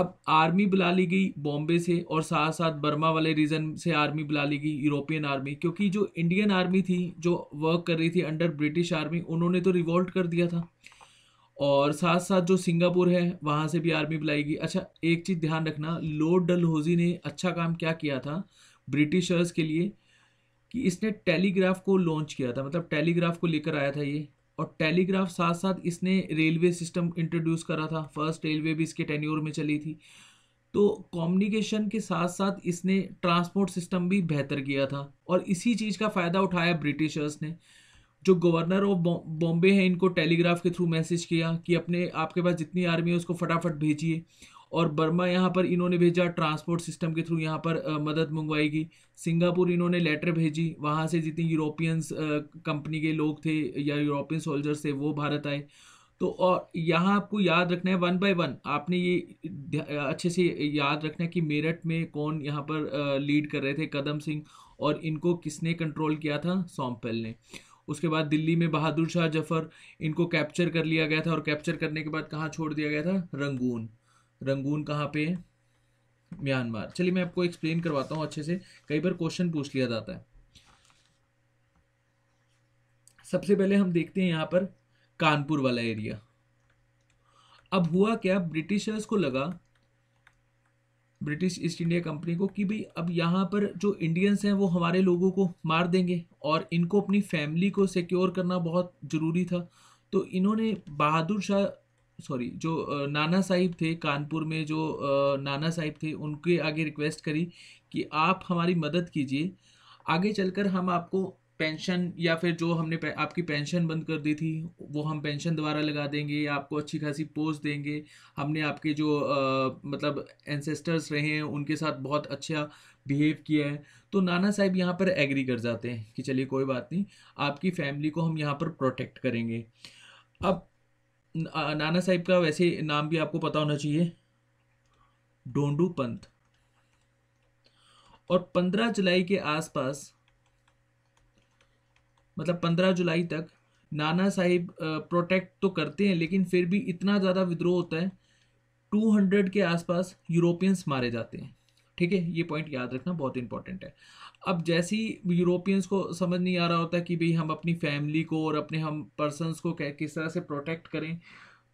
अब आर्मी बुला ली गई बॉम्बे से और साथ साथ बर्मा वाले रीजन से आर्मी बुला ली गई यूरोपियन आर्मी क्योंकि जो इंडियन आर्मी थी जो वर्क कर रही थी अंडर ब्रिटिश आर्मी उन्होंने तो रिवॉल्ट कर दिया था और साथ साथ जो सिंगापुर है वहाँ से भी आर्मी बुलाई गई अच्छा एक चीज़ ध्यान रखना लॉर्ड डलहोजी ने अच्छा काम क्या किया था ब्रिटिशर्स के लिए कि इसने टेलीग्राफ को लॉन्च किया था मतलब टेलीग्राफ को लेकर आया था ये और टेलीग्राफ साथ साथ इसने रेलवे सिस्टम इंट्रोड्यूस करा था फर्स्ट रेलवे भी इसके टेन्योर में चली थी तो कम्युनिकेशन के साथ साथ इसने ट्रांसपोर्ट सिस्टम भी बेहतर किया था और इसी चीज़ का फ़ायदा उठाया ब्रिटिशर्स ने जो गवर्नर ऑफ बॉम्बे हैं इनको टेलीग्राफ के थ्रू मैसेज किया कि अपने आपके पास जितनी आर्मी है उसको फटाफट भेजिए और बर्मा यहाँ पर इन्होंने भेजा ट्रांसपोर्ट सिस्टम के थ्रू यहाँ पर मदद मंगवाएगी सिंगापुर इन्होंने लेटर भेजी वहाँ से जितनी यूरोपियंस कंपनी के लोग थे या यूरोपियन सोल्जर्स थे वो भारत आए तो और यहाँ आपको याद रखना है वन बाय वन आपने ये अच्छे से याद रखना है कि मेरठ में कौन यहाँ पर लीड कर रहे थे कदम सिंह और इनको किसने कंट्रोल किया था सोमपेल ने उसके बाद दिल्ली में बहादुर शाह जफर इनको कैप्चर कर लिया गया था और कैप्चर करने के बाद कहाँ छोड़ दिया गया था रंगून रंगून कहाँ पे म्यांमार चलिए मैं आपको एक्सप्लेन करवाता हूँ अच्छे से कई बार क्वेश्चन पूछ लिया जाता है सबसे पहले हम देखते हैं यहाँ पर कानपुर वाला एरिया अब हुआ क्या ब्रिटिशर्स को लगा ब्रिटिश ईस्ट इंडिया कंपनी को कि भाई अब यहाँ पर जो इंडियंस हैं वो हमारे लोगों को मार देंगे और इनको अपनी फैमिली को सिक्योर करना बहुत ज़रूरी था तो इन्होंने बहादुर शाह सॉरी जो नाना साहिब थे कानपुर में जो नाना साहिब थे उनके आगे रिक्वेस्ट करी कि आप हमारी मदद कीजिए आगे चलकर हम आपको पेंशन या फिर जो हमने पे, आपकी पेंशन बंद कर दी थी वो हम पेंशन दोबारा लगा देंगे आपको अच्छी खासी पोस्ट देंगे हमने आपके जो आ, मतलब एंसेस्टर्स रहे हैं उनके साथ बहुत अच्छा बिहेव किया है तो नाना साहब यहाँ पर एग्री कर जाते हैं कि चलिए कोई बात नहीं आपकी फैमिली को हम यहाँ पर प्रोटेक्ट करेंगे अब नाना साहिब का वैसे नाम भी आपको पता होना चाहिए डोंडू पंथ और 15 जुलाई के आसपास मतलब 15 जुलाई तक नाना साहिब प्रोटेक्ट तो करते हैं लेकिन फिर भी इतना ज़्यादा विद्रोह होता है 200 के आसपास यूरोपियंस मारे जाते हैं ठीक है ये पॉइंट याद रखना बहुत इंपॉर्टेंट है अब जैसे ही यूरोपियंस को समझ नहीं आ रहा होता कि भाई हम अपनी फैमिली को और अपने हम पर्सनस को किस तरह से प्रोटेक्ट करें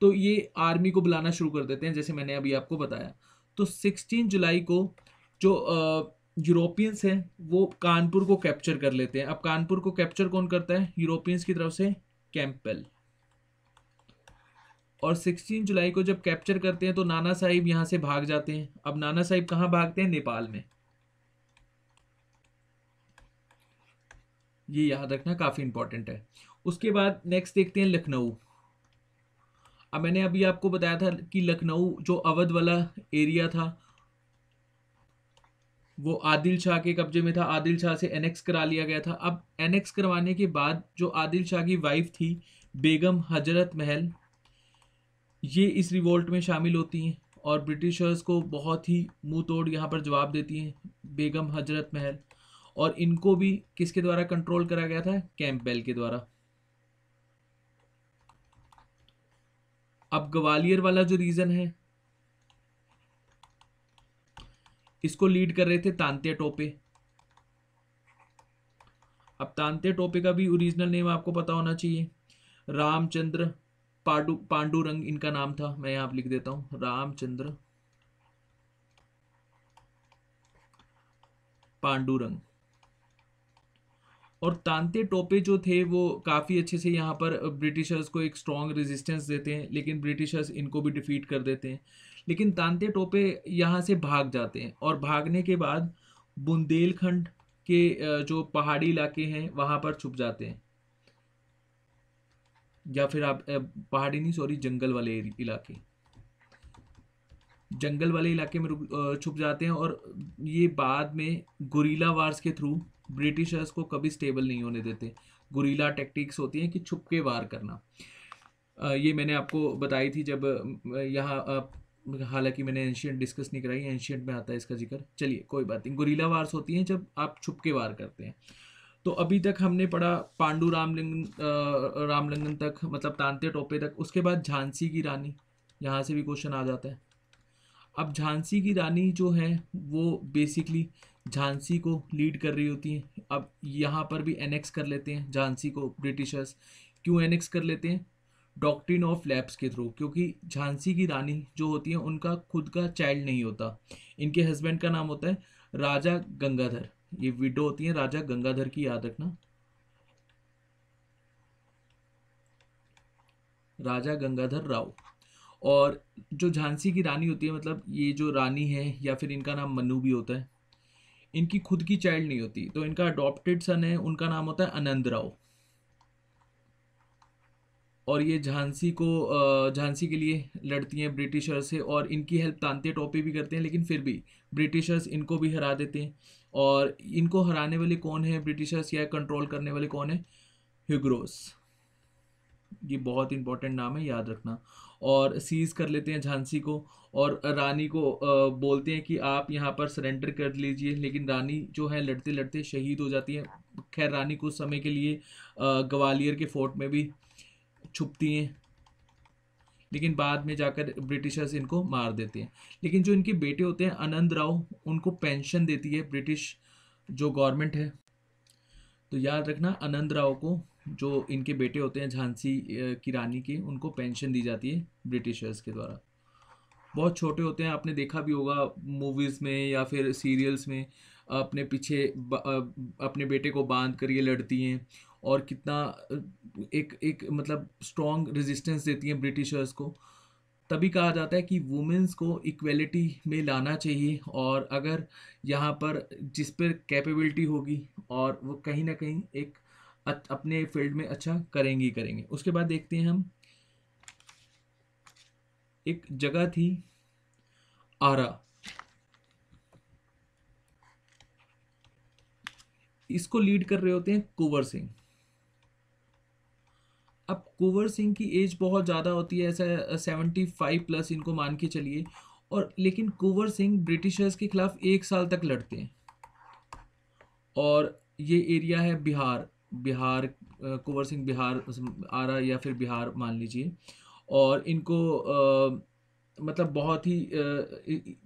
तो ये आर्मी को बुलाना शुरू कर देते हैं जैसे मैंने अभी आपको बताया तो सिक्सटीन जुलाई को जो यूरोपियंस हैं वो कानपुर को कैप्चर कर लेते हैं अब कानपुर को कैप्चर कौन करता है यूरोपियंस की तरफ से कैंपल और 16 जुलाई को जब कैप्चर करते हैं तो नाना साहिब यहाँ से भाग जाते हैं अब नाना साहिब कहाँ भागते हैं नेपाल में ये याद रखना काफ़ी इंपॉर्टेंट है उसके बाद नेक्स्ट देखते हैं लखनऊ अब मैंने अभी आपको बताया था कि लखनऊ जो अवध वाला एरिया था वो आदिल शाह के कब्जे में था आदिल शाह से एनेक्स करा लिया गया था अब एनेक्स करवाने के बाद जो आदिल शाह की वाइफ थी बेगम हजरत महल ये इस रिवोल्ट में शामिल होती हैं और ब्रिटिशर्स को बहुत ही मुंह तोड़ यहाँ पर जवाब देती हैं बेगम हजरत महल और इनको भी किसके द्वारा कंट्रोल करा गया था कैंपबेल के द्वारा अब ग्वालियर वाला जो रीजन है इसको लीड कर रहे थे तांते टोपे अब तांते टोपे का भी ओरिजिनल नेम आपको पता होना चाहिए रामचंद्र पाडु पांडुरंग इनका नाम था मैं यहां लिख देता हूं रामचंद्र पांडुरंग और तांते टोपे जो थे वो काफ़ी अच्छे से यहाँ पर ब्रिटिशर्स को एक स्ट्रॉन्ग रेजिस्टेंस देते हैं लेकिन ब्रिटिशर्स इनको भी डिफीट कर देते हैं लेकिन तांते टोपे यहाँ से भाग जाते हैं और भागने के बाद बुंदेलखंड के जो पहाड़ी इलाके हैं वहाँ पर छुप जाते हैं या फिर आप पहाड़ी नहीं सॉरी जंगल वाले इलाके जंगल वाले इलाके में छुप जाते हैं और ये बाद में गुरीला वार्स के थ्रू ब्रिटिशर्स को कभी स्टेबल नहीं होने देते गुरीला टेक्टिक्स होती हैं कि छुपके वार करना ये मैंने आपको बताई थी जब यहाँ हालांकि मैंने एंशियंट डिस्कस नहीं कराई एंशियंट में आता है इसका जिक्र चलिए कोई बात नहीं गुरीला वार्स होती हैं जब आप छुपके वार करते हैं तो अभी तक हमने पढ़ा पांडू रामलिंग रामलिंगन तक मतलब तांते टोपे तक उसके बाद झांसी की रानी यहाँ से भी क्वेश्चन आ जाता है अब झांसी की रानी जो है वो बेसिकली झांसी को लीड कर रही होती हैं अब यहाँ पर भी एनेक्स कर लेते हैं झांसी को ब्रिटिशर्स क्यों एनेक्स कर लेते हैं डॉक्ट्रिन ऑफ लैप्स के थ्रू क्योंकि झांसी की रानी जो होती है उनका खुद का चाइल्ड नहीं होता इनके हस्बैंड का नाम होता है राजा गंगाधर ये विडो होती हैं राजा गंगाधर की याद रखना राजा गंगाधर राव और जो झांसी की रानी होती है मतलब ये जो रानी है या फिर इनका नाम मनु भी होता है इनकी खुद की चाइल्ड नहीं होती तो इनका अडॉप्टेड सन है उनका नाम होता है अनंत राव और ये झांसी को झांसी के लिए लड़ती हैं ब्रिटिशर से और इनकी हेल्प तानते टोपे भी करते हैं लेकिन फिर भी ब्रिटिशर्स इनको भी हरा देते हैं और इनको हराने वाले कौन है ब्रिटिशर्स या कंट्रोल करने वाले कौन है ह्यूग्रोस ये बहुत इंपॉर्टेंट नाम है याद रखना और सीज कर लेते हैं झांसी को और रानी को बोलते हैं कि आप यहाँ पर सरेंडर कर लीजिए लेकिन रानी जो है लड़ते लड़ते शहीद हो जाती है खैर रानी कुछ समय के लिए ग्वालियर के फोर्ट में भी छुपती हैं लेकिन बाद में जाकर ब्रिटिशर्स इनको मार देते हैं लेकिन जो इनके बेटे होते हैं आनंद राव उनको पेंशन देती है ब्रिटिश जो गवर्नमेंट है तो याद रखना आनंद राव को जो इनके बेटे होते हैं झांसी की रानी के उनको पेंशन दी जाती है ब्रिटिशर्स के द्वारा बहुत छोटे होते हैं आपने देखा भी होगा मूवीज़ में या फिर सीरियल्स में अपने पीछे अपने बेटे को बांध कर ये लड़ती हैं और कितना एक एक मतलब स्ट्रॉन्ग रेजिस्टेंस देती हैं ब्रिटिशर्स को तभी कहा जाता है कि वुमेंस को इक्वलिटी में लाना चाहिए और अगर यहाँ पर जिस पर कैपेबिलिटी होगी और वो कहीं ना कहीं एक अपने फील्ड में अच्छा करेंगे ही करेंगे उसके बाद देखते हैं हम एक जगह थी आरा इसको लीड कर रहे होते हैं कुंवर सिंह अब कुंवर सिंह की एज बहुत ज़्यादा होती है ऐसा सेवेंटी फाइव प्लस इनको मान के चलिए और लेकिन कुंवर सिंह ब्रिटिशर्स के खिलाफ एक साल तक लड़ते हैं और ये एरिया है बिहार बिहार कुंवर सिंह बिहार आरा या फिर बिहार मान लीजिए और इनको आ, मतलब बहुत ही आ,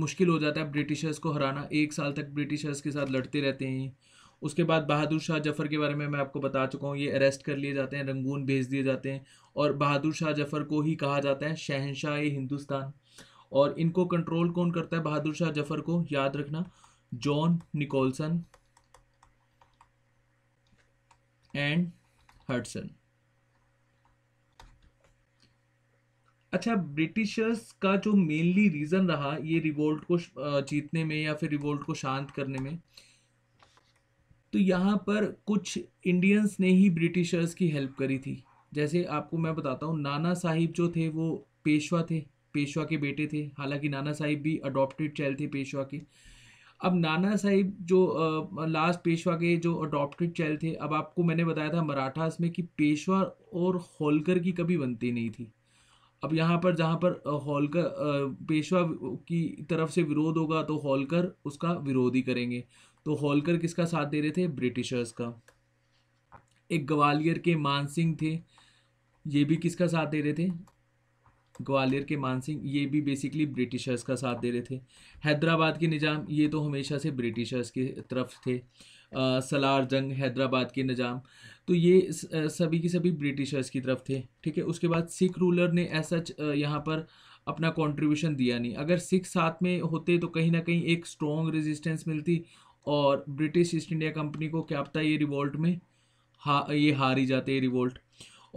मुश्किल हो जाता है ब्रिटिशर्स को हराना एक साल तक ब्रिटिशर्स के साथ लड़ते रहते हैं उसके बाद बहादुर शाह जफ़र के बारे में मैं आपको बता चुका हूँ ये अरेस्ट कर लिए जाते हैं रंगून भेज दिए जाते हैं और बहादुर शाह जफ़र को ही कहा जाता है शहनशाह हिंदुस्तान और इनको कंट्रोल कौन करता है बहादुर शाह जफ़र को याद रखना जॉन निकोलसन एंड हर्टसन अच्छा ब्रिटिशर्स का जो मेनली रीज़न रहा ये रिवोल्ट को जीतने में या फिर रिवोल्ट को शांत करने में तो यहाँ पर कुछ इंडियंस ने ही ब्रिटिशर्स की हेल्प करी थी जैसे आपको मैं बताता हूँ नाना साहिब जो थे वो पेशवा थे पेशवा के बेटे थे हालांकि नाना साहिब भी अडॉप्टेड चाइल्ड थे पेशवा के अब नाना साहिब जो लास्ट पेशवा के जो अडॉप्टेड चाइल्ड थे अब आपको मैंने बताया था मराठास में कि पेशवा और होलकर की कभी बनती नहीं थी अब यहाँ पर जहाँ पर होलकर पेशवा की तरफ से विरोध होगा तो होलकर उसका विरोध ही करेंगे तो होलकर किसका साथ दे रहे थे ब्रिटिशर्स का एक ग्वालियर के मानसिंह थे ये भी किसका साथ दे रहे थे ग्वालियर के मानसिंह ये भी बेसिकली ब्रिटिशर्स का साथ दे रहे थे हैदराबाद के निज़ाम ये तो हमेशा से ब्रिटिशर्स की तरफ थे सलार जंग हैदराबाद के निज़ाम तो ये सभी की सभी ब्रिटिशर्स की तरफ थे ठीक है उसके बाद सिख रूलर ने ऐसा यहाँ पर अपना कंट्रीब्यूशन दिया नहीं अगर सिख साथ में होते तो कहीं ना कहीं एक स्ट्रॉन्ग रेजिस्टेंस मिलती और ब्रिटिश ईस्ट इंडिया कंपनी को क्या पता ये रिवोल्ट में हा ये हार ही जाते रिवोल्ट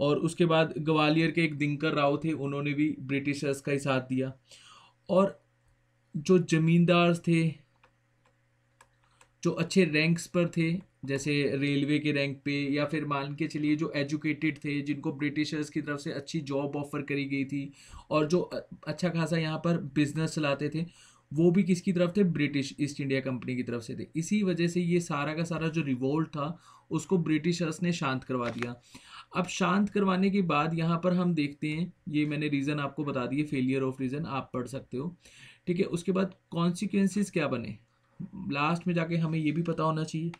और उसके बाद ग्वालियर के एक दिनकर राव थे उन्होंने भी ब्रिटिशर्स का ही साथ दिया और जो जमींदार थे जो अच्छे रैंक्स पर थे जैसे रेलवे के रैंक पे या फिर मान के चलिए जो एजुकेटेड थे जिनको ब्रिटिशर्स की तरफ से अच्छी जॉब ऑफर करी गई थी और जो अच्छा खासा यहाँ पर बिजनेस चलाते थे वो भी किसकी तरफ थे ब्रिटिश ईस्ट इंडिया कंपनी की तरफ से थे इसी वजह से ये सारा का सारा जो रिवोल्ट था उसको ब्रिटिशर्स ने शांत करवा दिया अब शांत करवाने के बाद यहाँ पर हम देखते हैं ये मैंने रीज़न आपको बता दिए फेलियर ऑफ रीज़न आप पढ़ सकते हो ठीक है उसके बाद कॉन्सिक्वेंसिस क्या बने लास्ट में जाके हमें ये भी पता होना चाहिए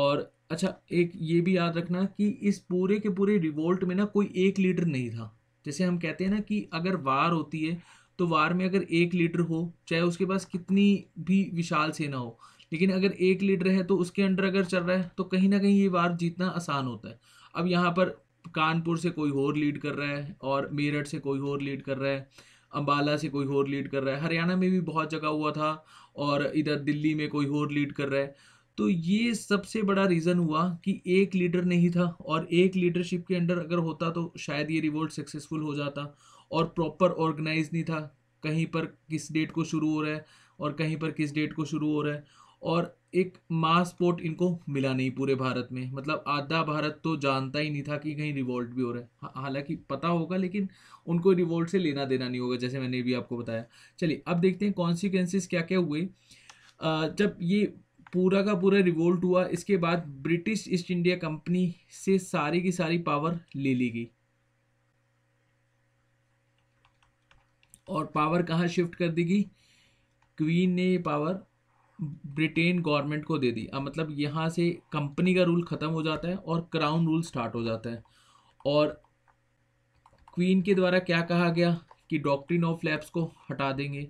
और अच्छा एक ये भी याद रखना कि इस पूरे के पूरे रिवोल्ट में ना कोई एक लीडर नहीं था जैसे हम कहते हैं ना कि अगर वार होती है तो वार में अगर एक लीडर हो चाहे उसके पास कितनी भी विशाल सेना हो लेकिन अगर एक लीडर है तो उसके अंडर अगर चल रहा है तो कहीं ना कहीं ये वार जीतना आसान होता है अब यहाँ पर कानपुर से कोई और लीड कर रहा है और मेरठ से कोई और लीड कर रहा है अम्बाला से कोई और लीड कर रहा है हरियाणा में भी बहुत जगह हुआ था और इधर दिल्ली में कोई और लीड कर रहा है तो ये सबसे बड़ा रीज़न हुआ कि एक लीडर नहीं था और एक लीडरशिप के अंडर अगर होता तो शायद ये रिवोल्ट सक्सेसफुल हो जाता और प्रॉपर ऑर्गेनाइज नहीं था कहीं पर किस डेट को शुरू हो रहा है और कहीं पर किस डेट को शुरू हो रहा है और एक मास पोर्ट इनको मिला नहीं पूरे भारत में मतलब आधा भारत तो जानता ही नहीं था कि कहीं रिवॉल्ट भी हो रहा है हालांकि पता होगा लेकिन उनको रिवॉल्ट से लेना देना नहीं होगा जैसे मैंने भी आपको बताया चलिए अब देखते हैं कॉन्सिक्वेंसेस क्या क्या हुए जब ये पूरा का पूरा रिवोल्ट हुआ इसके बाद ब्रिटिश ईस्ट इंडिया कंपनी से सारी की सारी पावर ले ली गई और पावर कहाँ शिफ्ट कर देगी क्वीन ने पावर ब्रिटेन गवर्नमेंट को दे दी अब मतलब यहाँ से कंपनी का रूल ख़त्म हो जाता है और क्राउन रूल स्टार्ट हो जाता है और क्वीन के द्वारा क्या कहा गया कि डॉक्ट्रिन ऑफ लैब्स को हटा देंगे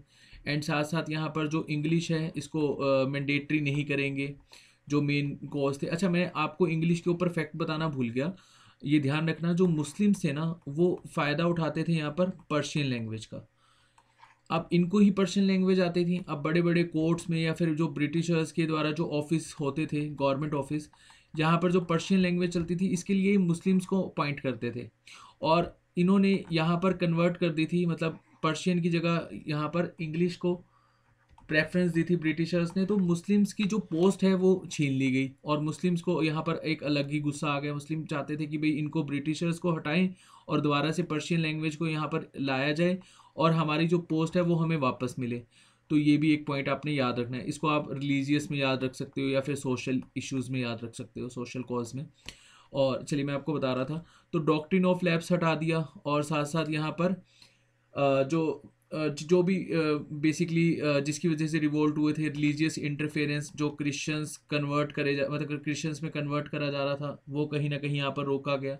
एंड साथ साथ यहाँ पर जो इंग्लिश है इसको मैंडेटरी uh, नहीं करेंगे जो मेन कॉज थे अच्छा मैं आपको इंग्लिश के ऊपर फैक्ट बताना भूल गया ये ध्यान रखना जो मुस्लिम्स थे ना वो फ़ायदा उठाते थे यहाँ पर पर्शियन लैंग्वेज का अब इनको ही पर्शियन लैंग्वेज आती थी अब बड़े बड़े कोर्ट्स में या फिर जो ब्रिटिशर्स के द्वारा जो ऑफिस होते थे गवर्नमेंट ऑफिस जहाँ पर जो पर्शियन लैंग्वेज चलती थी इसके लिए मुस्लिम्स को अपॉइंट करते थे और इन्होंने यहाँ पर कन्वर्ट कर दी थी मतलब पर्शियन की जगह यहाँ पर इंग्लिश को प्रेफरेंस दी थी ब्रिटिशर्स ने तो मुस्लिम्स की जो पोस्ट है वो छीन ली गई और मुस्लिम्स को यहाँ पर एक अलग ही गुस्सा आ गया मुस्लिम चाहते थे कि भाई इनको ब्रिटिशर्स को हटाएं और दोबारा से पर्शियन लैंग्वेज को यहाँ पर लाया जाए और हमारी जो पोस्ट है वो हमें वापस मिले तो ये भी एक पॉइंट आपने याद रखना है इसको आप रिलीजियस में याद रख सकते हो या फिर सोशल इश्यूज़ में याद रख सकते हो सोशल कॉज में और चलिए मैं आपको बता रहा था तो डॉक्ट्रिन ऑफ लैब्स हटा दिया और साथ साथ यहाँ पर जो जो भी बेसिकली जिसकी वजह से रिवोल्ट हुए थे रिलीजियस इंटरफेरेंस जो क्रिश्चियंस कन्वर्ट करे जा मतलब क्रिश्चियंस में कन्वर्ट करा जा रहा था वो कहीं ना कहीं यहाँ पर रोका गया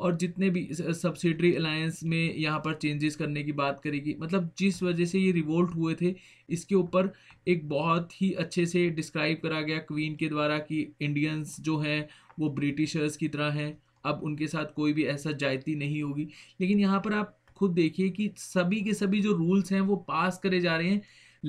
और जितने भी सब्सिडरी अलायंस में यहाँ पर चेंजेस करने की बात करेगी मतलब जिस वजह से ये रिवोल्ट हुए थे इसके ऊपर एक बहुत ही अच्छे से डिस्क्राइब करा गया क्वीन के द्वारा कि इंडियंस जो हैं वो ब्रिटिशर्स की तरह हैं अब उनके साथ कोई भी ऐसा जायती नहीं होगी लेकिन यहाँ पर आप खुद देखिए कि सभी के सभी जो रूल्स हैं वो पास करे जा रहे हैं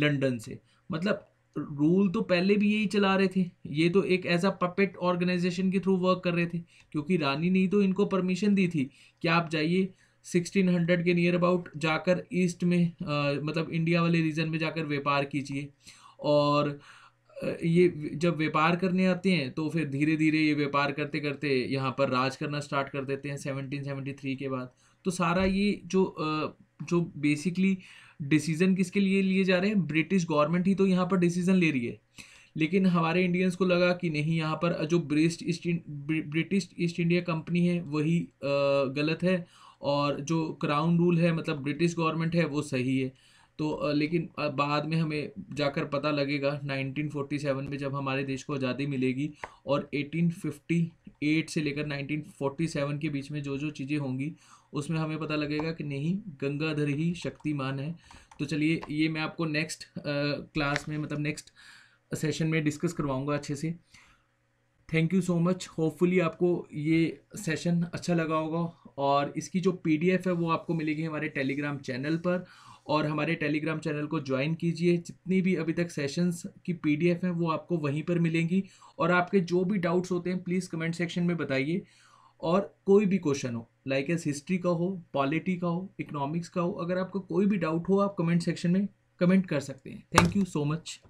लंदन से मतलब रूल तो पहले भी यही चला रहे थे ये तो एक एज अ पपेट ऑर्गेनाइजेशन के थ्रू वर्क कर रहे थे क्योंकि रानी ने तो इनको परमिशन दी थी कि आप जाइए 1600 के नियर अबाउट जाकर ईस्ट में आ, मतलब इंडिया वाले रीजन में जाकर व्यापार कीजिए और ये जब व्यापार करने आते हैं तो फिर धीरे धीरे ये व्यापार करते करते यहाँ पर राज करना स्टार्ट कर देते हैं 1773 के बाद तो सारा ये जो जो बेसिकली डिसीजन किसके लिए लिए जा रहे हैं ब्रिटिश गवर्नमेंट ही तो यहाँ पर डिसीजन ले रही है लेकिन हमारे इंडियंस को लगा कि नहीं यहाँ पर जो ब्रिस्ट East British East India Company है वही गलत है और जो क्राउन रूल है मतलब ब्रिटिश गवर्नमेंट है वो सही है तो लेकिन बाद में हमें जाकर पता लगेगा 1947 में जब हमारे देश को आज़ादी मिलेगी और 1858 से लेकर 1947 के बीच में जो जो चीज़ें होंगी उसमें हमें पता लगेगा कि नहीं गंगाधर ही शक्तिमान है तो चलिए ये मैं आपको नेक्स्ट क्लास में मतलब नेक्स्ट सेशन में डिस्कस करवाऊँगा अच्छे से thank you so much hopefully आपको ये सेशन अच्छा लगा होगा और इसकी जो पी है वो आपको मिलेगी हमारे टेलीग्राम चैनल पर और हमारे टेलीग्राम चैनल को ज्वाइन कीजिए जितनी भी अभी तक सेशंस की पीडीएफ हैं वो आपको वहीं पर मिलेंगी और आपके जो भी डाउट्स होते हैं प्लीज़ कमेंट सेक्शन में बताइए और कोई भी क्वेश्चन हो लाइक एस हिस्ट्री का हो पॉलिटी का हो इकोनॉमिक्स का हो अगर आपको कोई भी डाउट हो आप कमेंट सेक्शन में कमेंट कर सकते हैं थैंक यू सो मच